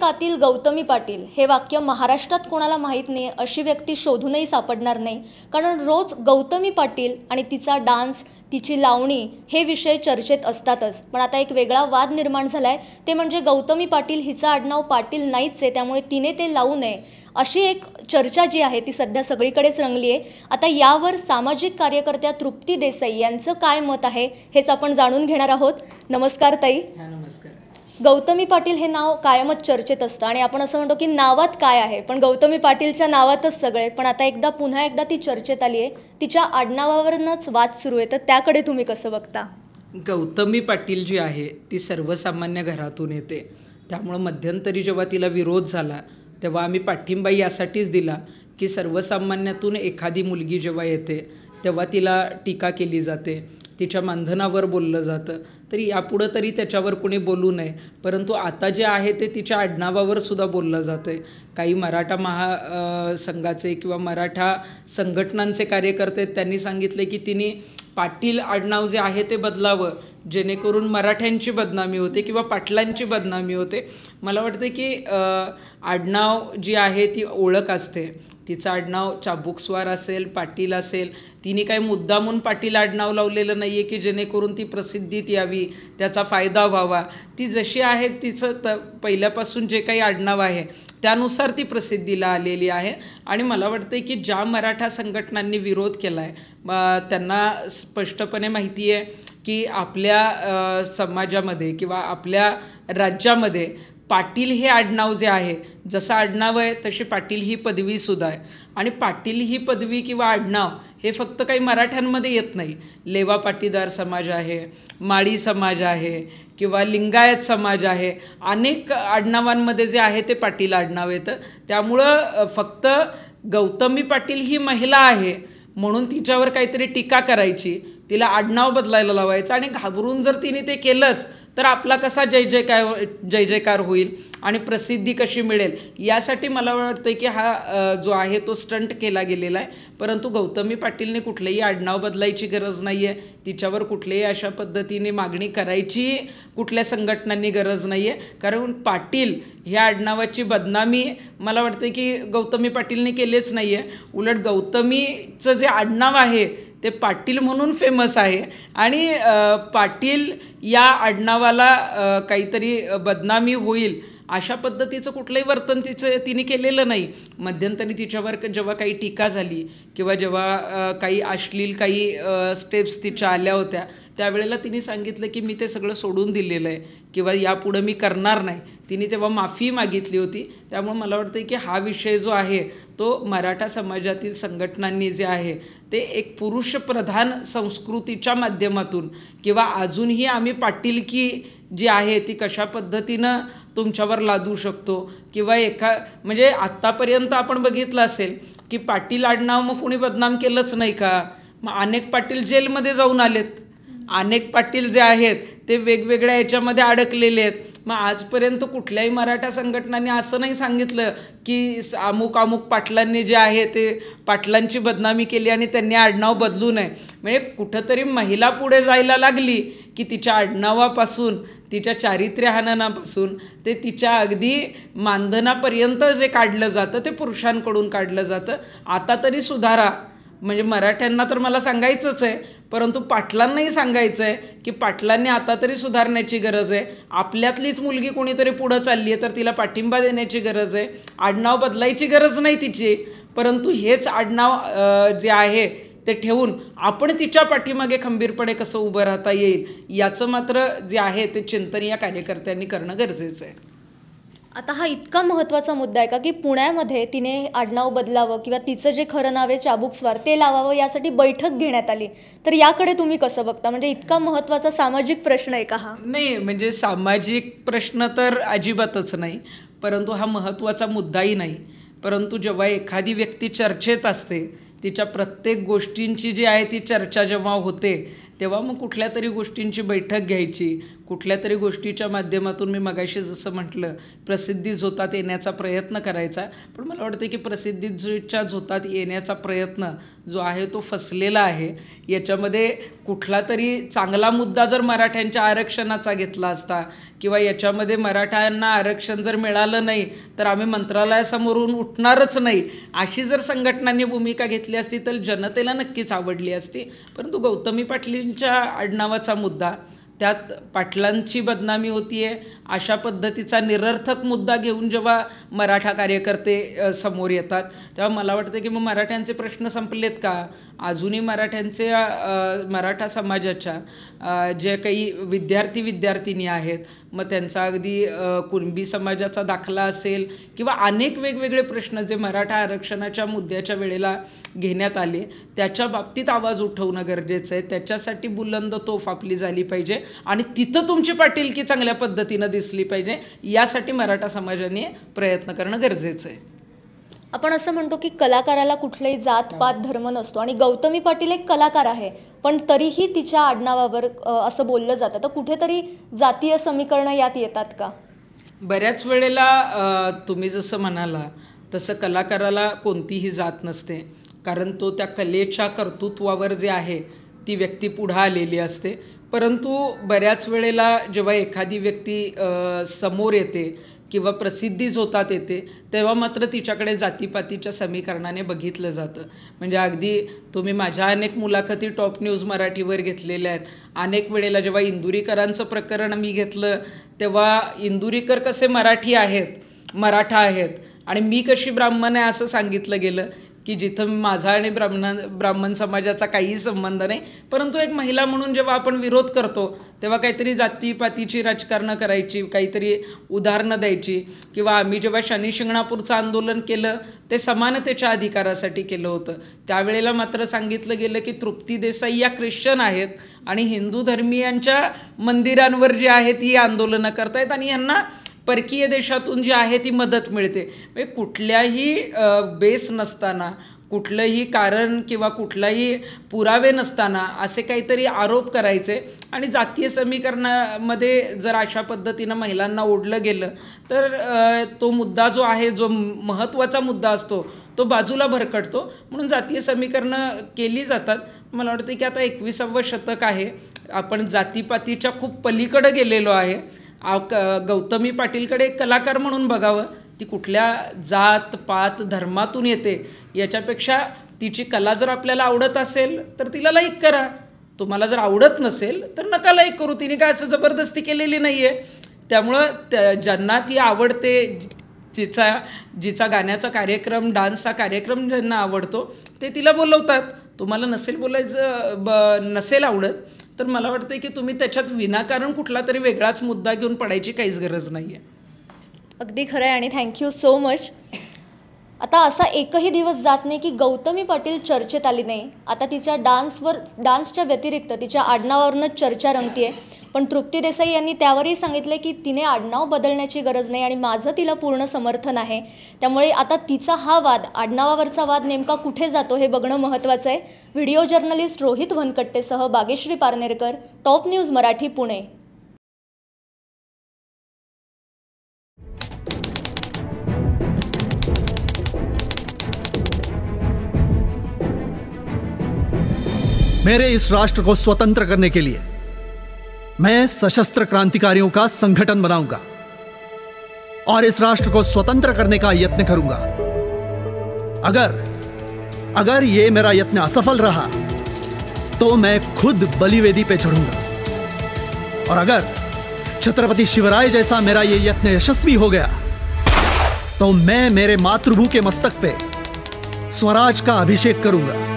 कातील गौतमी पाटील हे वाक्य महाराष्ट्रात कोणाला माहीत नाही अशी व्यक्ती शोधूनही सापडणार नाही कारण रोज गौतमी पाटील आणि तिचा डान्स तिची लावणी हे विषय चर्चेत असतातच पण आता एक वेगळा वाद निर्माण झाला आहे ते म्हणजे गौतमी पाटील हिचं आडनाव पाटील नाहीच आहे त्यामुळे तिने ते लावू नये अशी एक चर्चा जी आहे ती सध्या सगळीकडेच रंगली आहे आता यावर सामाजिक कार्यकर्त्या तृप्ती देसाई यांचं काय मत आहे हेच आपण जाणून घेणार आहोत नमस्कार ताई गौतमी पाटील हे नाव कायमच चर्चेत असतं आणि आपण असं म्हणतो की नावात काय आहे पण गौतमी पाटीलच्या नावातच सगळे पण आता एकदा पुन्हा एकदा ती चर्चेत आली आहे तिच्या आडनावावरूनच वाद सुरू आहे तर त्याकडे तुम्ही कसं बघता गौतमी पाटील जी आहे ती सर्वसामान्य घरातून येते त्यामुळं मध्यंतरी जेव्हा तिला विरोध झाला तेव्हा आम्ही पाठिंबा यासाठीच दिला की सर्वसामान्यातून एखादी मुलगी जेव्हा येते तेव्हा तिला टीका केली जाते तिच्या मानधनावर बोललं जातं तरी यापुढं तरी त्याच्यावर कोणी बोलू नये परंतु आता जे आहे ते तिच्या आडनावावर सुद्धा बोललं जातं आहे काही मराठा महा संघाचे किंवा मराठा संघटनांचे कार्यकर्ते त्यांनी सांगितले की तिने पाटील आडनाव जे आहे ते बदलावं जेणेकरून मराठ्यांची बदनामी होते किंवा पाटलांची बदनामी होते मला वाटतं की आडनाव जी आहे ती ओळख असते तिचं आडनाव चाबुकस्वार असेल पाटील असेल तिने काही मुद्दामून पाटील आडनाव लावलेलं नाही आहे की जेणेकरून ती प्रसिद्धीत यावी त्याचा फायदा व्हावा ती जशी आहे तिचं त पहिल्यापासून जे काही आडनाव आहे त्यानुसार ती प्रसिद्धीला आलेली आहे आणि मला वाटतं की ज्या मराठा संघटनांनी विरोध केला आहे त्यांना स्पष्टपणे माहिती आहे की आपल्या समाजामध्ये किंवा आपल्या राज्यामध्ये पाटील हे आडनाव जे आहे जसं आडनाव आहे तशी पाटील ही पदवीसुद्धा आहे आणि पाटील ही पदवी किंवा आडनाव हे फक्त काही मराठ्यांमध्ये येत नाही लेवा पाटीदार समाज आहे माळी समाज आहे किंवा लिंगायत समाज आहे अनेक आडनावांमध्ये जे आहे ते पाटील आडनाव येतं त्यामुळं फक्त गौतमी पाटील ही महिला आहे म्हणून तिच्यावर काहीतरी टीका करायची तिला आडनाव बदलायला लावायचं आणि घाबरून जर तिने ते केलंच तर आपला कसा जय जयकार जय जयकार होईल आणि प्रसिद्धी कशी मिळेल यासाठी मला वाटतं की हा जो आहे तो स्टंट केला गेलेला आहे परंतु गौतमी पाटीलने कुठलेही आडनाव बदलायची गरज नाही आहे तिच्यावर कुठलेही अशा पद्धतीने मागणी करायची कुठल्या संघटनांनी गरज नाही आहे कारण पाटील ह्या आडनावाची बदनामी मला वाटते की गौतमी पाटीलने केलेच नाही आहे उलट गौतमीचं जे आडनाव आहे ते पाटील म्हणून फेमस आहे आणि पाटील या आडनावाला काहीतरी बदनामी होईल अशा पद्धतीचं कुठलंही वर्तन तिचं तिने केलेलं नाही मध्यंतरी तिच्यावर जेव्हा काही टीका झाली किंवा जेव्हा काही अश्लील काही स्टेप्स तिच्या आल्या होत्या त्यावेळेला तिने सांगितलं की मी ते सगळं सोडून दिलेलं आहे किंवा यापुढं मी करणार नाही तिने तेव्हा माफी मागितली होती त्यामुळे मला वाटतं की हा विषय जो आहे तो मराठा समाजातील संघटनांनी जे आहे ते एक पुरुषप्रधान संस्कृतीच्या माध्यमातून किंवा अजूनही आम्ही पाटीलकी जी आहे ती कशा पद्धतीनं तुमच्यावर लादू शकतो किंवा एका म्हणजे आत्तापर्यंत आपण बघितलं असेल की पाटील आडनाव मग कुणी बदनाम केलंच नाही का मग अनेक पाटील जेलमध्ये जाऊन आलेत अनेक पाटील जे आहेत ते वेगवेगळ्या याच्यामध्ये अडकलेले आहेत मग आजपर्यंत कुठल्याही मराठा संघटनांनी असं नाही सांगितलं की अमुक अमुक पाटलांनी जे आहे ते पाटलांची बदनामी केली आणि त्यांनी आडनाव बदलू नये म्हणजे कुठंतरी महिला पुढे जायला लागली की तिच्या आडनावापासून तिच्या चारित्र्यहननापासून ते तिच्या अगदी मानधनापर्यंत जे काढलं जातं ते पुरुषांकडून काढलं जातं आता तरी सुधारा म्हणजे मराठ्यांना तर मला सांगायचंच आहे परंतु पाटलांनाही सांगायचं आहे की पाटलांनी आता तरी सुधारण्याची गरज आहे आपल्यातलीच मुलगी कोणीतरी पुढं चालली आहे तर तिला पाठिंबा देण्याची गरज आहे आडनाव बदलायची गरज नाही तिची परंतु हेच आडनाव जे आहे ते ठेवून आपण तिच्या पाठीमागे खंबीरपणे कसं उभं राहता येईल याचं मात्र जे आहे ते चिंतन या कार्यकर्त्यांनी करणं गरजेचं आहे आता हा इतका महत्त्वाचा मुद्दा आहे का की पुण्यामध्ये तिने आडनाव बदलावं किंवा तिचं जे खरं नाव आहे चाबूक स्वार ते लावावं यासाठी बैठक घेण्यात आली तर याकडे तुम्ही कसं बघता म्हणजे इतका महत्त्वाचा सामाजिक प्रश्न आहे का हा नाही म्हणजे सामाजिक प्रश्न तर अजिबातच नाही परंतु हा महत्त्वाचा मुद्दाही नाही परंतु जेव्हा एखादी व्यक्ती चर्चेत असते तिच्या प्रत्येक गोष्टींची जी आहे ती चर्चा जेव्हा होते तेव्हा मग कुठल्या तरी गोष्टींची बैठक घ्यायची कुठल्या तरी गोष्टीच्या माध्यमातून मी मगाशी जसं म्हटलं प्रसिद्धी झोतात येण्याचा प्रयत्न करायचा पण मला वाटतं की प्रसिद्धीच्या झोतात येण्याचा प्रयत्न जो आहे तो फसलेला आहे याच्यामध्ये कुठला तरी चांगला मुद्दा जर मराठ्यांच्या आरक्षणाचा घेतला असता किंवा याच्यामध्ये मराठ्यांना आरक्षण जर मिळालं नाही तर आम्ही मंत्रालयासमोरून उठणारच नाही अशी जर संघटनांनी भूमिका घेतली असती तर जनतेला नक्कीच आवडली असती परंतु गौतमी पाटली मुस्लिमच्या आडनावाचा मुद्दा त्यात पाटलांची बदनामी होती आहे अशा पद्धतीचा निरर्थक मुद्दा घेऊन जेव्हा मराठा कार्यकर्ते समोर येतात तेव्हा मला वाटतं की मग मराठ्यांचे प्रश्न संपलेत का अजूनही मराठ्यांचे मराठा समाजाच्या जे काही विद्यार्थी विद्यार्थिनी आहेत मग त्यांचा अगदी कुणबी समाजाचा दाखला असेल किंवा अनेक वेगवेगळे प्रश्न जे मराठा आरक्षणाच्या मुद्द्याच्या वेळेला घेण्यात आले त्याच्या बाबतीत आवाज उठवणं गरजेचं आहे त्याच्यासाठी बुलंद तोफ आपली झाली पाहिजे आणि तिथं तुमची पाटीलकी चांगल्या पद्धतीनं दिसली पाहिजे यासाठी मराठा समाजाने प्रयत्न करणं गरजेचं आहे आपण असं म्हणतो की कलाकाराला कुठलाही जात पात धर्म नसतो आणि गौतमी पाटील एक कलाकार आहे पण तरीही तिच्या आडनावावर असं बोललं जातं तर कुठेतरी जातीय समीकरणं यात येतात का बऱ्याच वेळेला तुम्ही जसं म्हणाला तसं कलाकाराला कोणतीही जात नसते कारण तो त्या कलेच्या कर्तृत्वावर जे आहे ती व्यक्ती पुढं आलेली असते परंतु बऱ्याच वेळेला जेव्हा एखादी व्यक्ती समोर येते किंवा प्रसिद्धी झोतात येते तेव्हा मात्र तिच्याकडे जातीपातीच्या समीकरणाने बघितलं जातं म्हणजे अगदी तुम्ही माझ्या अनेक मुलाखती टॉप न्यूज मराठीवर घेतलेल्या आहेत अनेक वेळेला जेव्हा इंदुरीकरांचं प्रकरण मी घेतलं तेव्हा इंदुरीकर कसे मराठी आहेत मराठा आहेत आणि मी कशी ब्राह्मण आहे असं सांगितलं गेलं की जिथं माझा आणि ब्राह्मण ब्राह्मण समाजाचा काहीही संबंध नाही परंतु एक महिला म्हणून जेव्हा आपण विरोध करतो तेव्हा काहीतरी जातीपातीची राजकारणं करायची काहीतरी उदाहरणं द्यायची किंवा आम्ही जेव्हा शनी शिंगणापूरचं आंदोलन केलं ते समानतेच्या अधिकारासाठी केलं होतं त्यावेळेला मात्र सांगितलं गेलं की तृप्ती देसाई या ख्रिश्चन आहेत आणि हिंदू धर्मीयांच्या मंदिरांवर जे आहेत ही आंदोलनं करतायत आणि यांना परकीय देशातून जी आहे ती मदत मिळते म्हणजे कुठल्याही बेस नसताना कुठलंही कारण किंवा कुठलाही पुरावे नसताना असे काहीतरी आरोप करायचे आणि जातीय समीकरणामध्ये जर अशा पद्धतीनं महिलांना ओढलं गेलं तर तो मुद्दा जो आहे जो महत्त्वाचा मुद्दा असतो तो बाजूला भरकटतो म्हणून जातीय समीकरणं केली जातात मला वाटतं की आता एकविसावं शतक आहे आपण जातीपातीच्या खूप पलीकडं गेलेलो आहे क गौतमी पाटीलकडे कलाकार म्हणून बघावं ती कुठल्या जात पात धर्मातून येते याच्यापेक्षा तिची कला जर आपल्याला आवडत असेल तर तिला लाईक करा तुम्हाला जर आवडत नसेल तर नका लाईक करू तिने काय असं जबरदस्ती केलेली नाही आहे त्यामुळं त्या ज्यांना ती आवडते जिचा जिचा गाण्याचा कार्यक्रम डान्सचा कार्यक्रम ज्यांना आवडतो ते तिला बोलवतात तुम्हाला नसेल बोलायचं ब नसेल आवडत तर मला वाटतं की तुम्ही त्याच्यात विनाकारण कुठला तरी वेगळाच मुद्दा घेऊन पडायची काहीच गरज नाही आहे अगदी खरं आहे आणि थँक्यू सो मच आता असा एकही दिवस जात नाही की गौतमी पाटील चर्चेत आली नाही आता तिच्या डान्सवर डान्सच्या व्यतिरिक्त तिच्या आडनावरूनच चर्चा रंगती आहे पण तृप्ती देसाई यांनी त्यावरही सांगितले की तिने आडनाव बदलण्याची गरज नाही आणि माझं तिला पूर्ण समर्थन आहे त्यामुळे आता तिचा हा वाद आडनावावरचा वाद नेमका कुठे जातो हे बघणं महत्त्वाचं आहे व्हिडिओ जर्नलिस्ट रोहित वनकट्टेसह बागेश्री पारनेरकर टॉप न्यूज मराठी पुणे मेरे इस राष्ट्र को स्वतंत्र करने के लिए मैं सशस्त्र क्रांतिकारियों का संगठन बनाऊंगा और इस राष्ट्र को स्वतंत्र करने का यत्न करूंगा अगर अगर यह मेरा यत्न असफल रहा तो मैं खुद बलिवेदी पे चढ़ूंगा और अगर छत्रपति शिवराय जैसा मेरा यह यत्न यशस्वी हो गया तो मैं मेरे मातृभू के मस्तक पे स्वराज का अभिषेक करूंगा